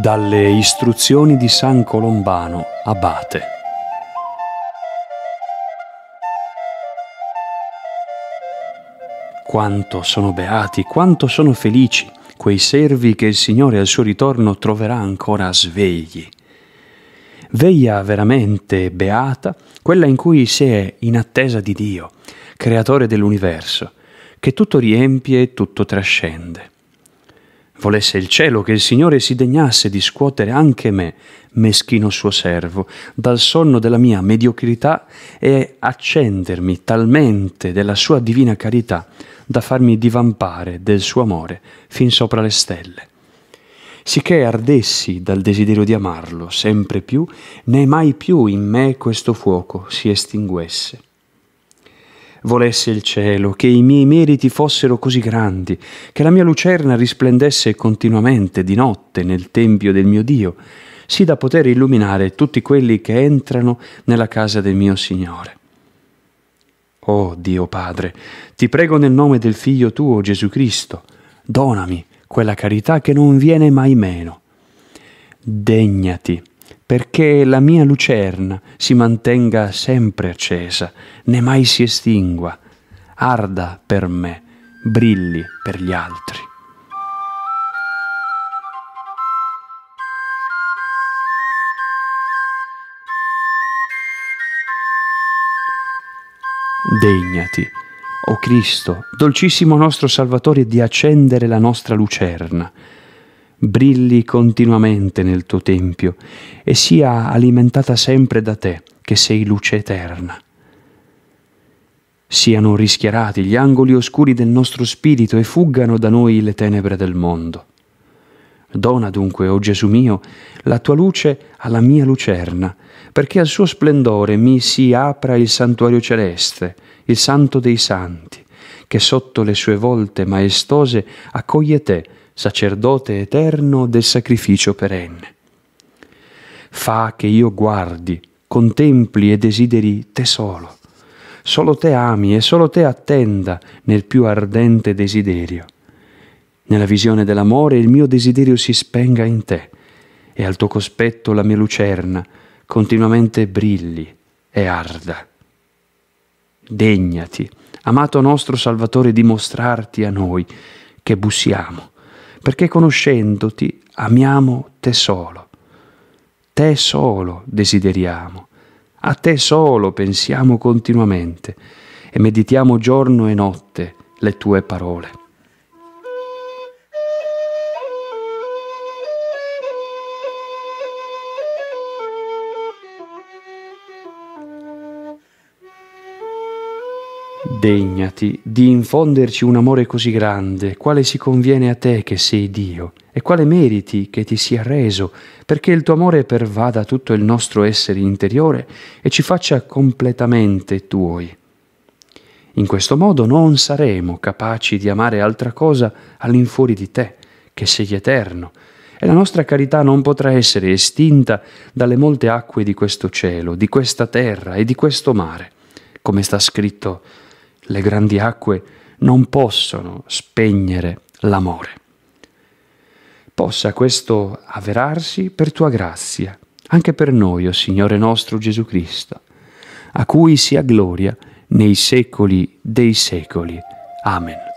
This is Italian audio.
dalle istruzioni di San Colombano, abate. Quanto sono beati, quanto sono felici quei servi che il Signore al suo ritorno troverà ancora svegli. Veglia veramente beata quella in cui si è in attesa di Dio, creatore dell'universo, che tutto riempie e tutto trascende. Volesse il cielo che il Signore si degnasse di scuotere anche me, meschino suo servo, dal sonno della mia mediocrità e accendermi talmente della sua divina carità da farmi divampare del suo amore fin sopra le stelle. Sicché ardessi dal desiderio di amarlo sempre più, né mai più in me questo fuoco si estinguesse volesse il cielo, che i miei meriti fossero così grandi, che la mia lucerna risplendesse continuamente di notte nel tempio del mio Dio, sì da poter illuminare tutti quelli che entrano nella casa del mio Signore. Oh Dio Padre, ti prego nel nome del Figlio tuo Gesù Cristo, donami quella carità che non viene mai meno. Degnati perché la mia lucerna si mantenga sempre accesa, né mai si estingua, arda per me, brilli per gli altri. Degnati, o oh Cristo, dolcissimo nostro Salvatore, di accendere la nostra lucerna brilli continuamente nel tuo tempio e sia alimentata sempre da te, che sei luce eterna. Siano rischiarati gli angoli oscuri del nostro spirito e fuggano da noi le tenebre del mondo. Dona dunque, o oh Gesù mio, la tua luce alla mia lucerna, perché al suo splendore mi si apra il santuario celeste, il santo dei santi, che sotto le sue volte maestose accoglie te, sacerdote eterno del sacrificio perenne. Fa che io guardi, contempli e desideri te solo. Solo te ami e solo te attenda nel più ardente desiderio. Nella visione dell'amore il mio desiderio si spenga in te e al tuo cospetto la mia lucerna continuamente brilli e arda degnati, amato nostro Salvatore, di mostrarti a noi che bussiamo, perché conoscendoti amiamo te solo. Te solo desideriamo, a te solo pensiamo continuamente e meditiamo giorno e notte le tue parole. Degnati di infonderci un amore così grande, quale si conviene a te che sei Dio, e quale meriti che ti sia reso, perché il tuo amore pervada tutto il nostro essere interiore e ci faccia completamente tuoi. In questo modo non saremo capaci di amare altra cosa all'infuori di te, che sei eterno, e la nostra carità non potrà essere estinta dalle molte acque di questo cielo, di questa terra e di questo mare, come sta scritto le grandi acque non possono spegnere l'amore. Possa questo avverarsi per tua grazia, anche per noi, o oh Signore nostro Gesù Cristo, a cui sia gloria nei secoli dei secoli. Amen.